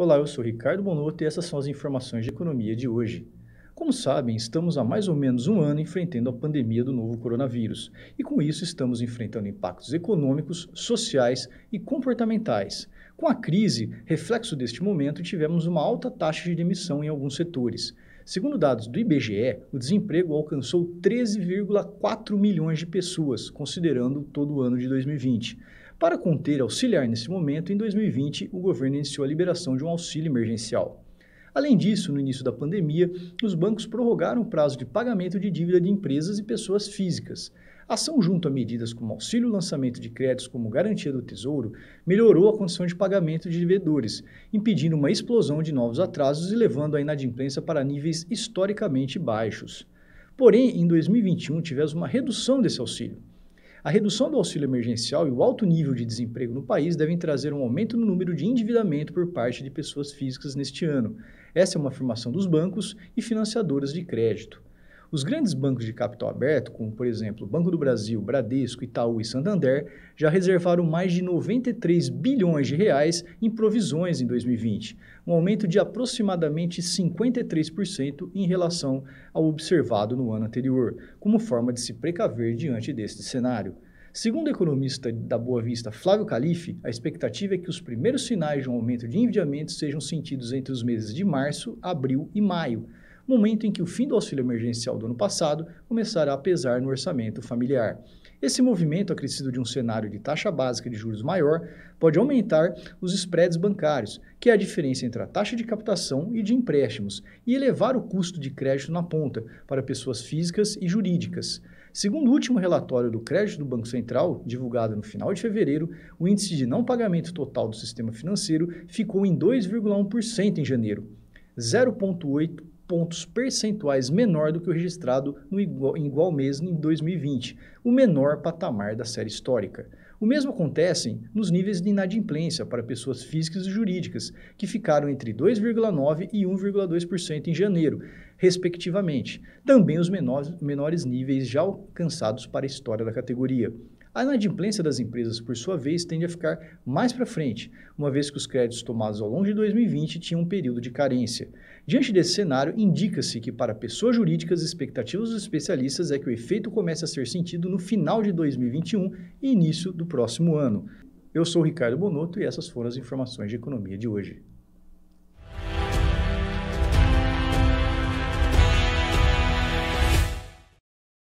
Olá, eu sou Ricardo Bonotto e essas são as informações de economia de hoje. Como sabem, estamos há mais ou menos um ano enfrentando a pandemia do novo coronavírus e, com isso, estamos enfrentando impactos econômicos, sociais e comportamentais. Com a crise, reflexo deste momento, tivemos uma alta taxa de demissão em alguns setores. Segundo dados do IBGE, o desemprego alcançou 13,4 milhões de pessoas, considerando todo o ano de 2020. Para conter auxiliar nesse momento, em 2020, o governo iniciou a liberação de um auxílio emergencial. Além disso, no início da pandemia, os bancos prorrogaram o prazo de pagamento de dívida de empresas e pessoas físicas. Ação junto a medidas como auxílio lançamento de créditos como garantia do Tesouro melhorou a condição de pagamento de devedores, impedindo uma explosão de novos atrasos e levando a inadimplência para níveis historicamente baixos. Porém, em 2021 tivemos uma redução desse auxílio. A redução do auxílio emergencial e o alto nível de desemprego no país devem trazer um aumento no número de endividamento por parte de pessoas físicas neste ano. Essa é uma afirmação dos bancos e financiadoras de crédito. Os grandes bancos de capital aberto, como por exemplo Banco do Brasil, Bradesco, Itaú e Santander, já reservaram mais de 93 bilhões de reais em provisões em 2020, um aumento de aproximadamente 53% em relação ao observado no ano anterior, como forma de se precaver diante deste cenário. Segundo o economista da Boa Vista, Flávio Calife, a expectativa é que os primeiros sinais de um aumento de endividamento sejam sentidos entre os meses de março, abril e maio, momento em que o fim do auxílio emergencial do ano passado começará a pesar no orçamento familiar. Esse movimento, acrescido de um cenário de taxa básica de juros maior, pode aumentar os spreads bancários, que é a diferença entre a taxa de captação e de empréstimos, e elevar o custo de crédito na ponta para pessoas físicas e jurídicas. Segundo o último relatório do crédito do Banco Central, divulgado no final de fevereiro, o índice de não pagamento total do sistema financeiro ficou em 2,1% em janeiro, 0,8 pontos percentuais menor do que o registrado no igual, igual mês em 2020, o menor patamar da série histórica. O mesmo acontece nos níveis de inadimplência para pessoas físicas e jurídicas, que ficaram entre 2,9% e 1,2% em janeiro, respectivamente, também os menores, menores níveis já alcançados para a história da categoria. A inadimplência das empresas, por sua vez, tende a ficar mais para frente, uma vez que os créditos tomados ao longo de 2020 tinham um período de carência. Diante desse cenário, indica-se que para pessoas jurídicas, expectativas dos especialistas é que o efeito comece a ser sentido no final de 2021 e início do próximo ano. Eu sou Ricardo Bonotto e essas foram as informações de economia de hoje.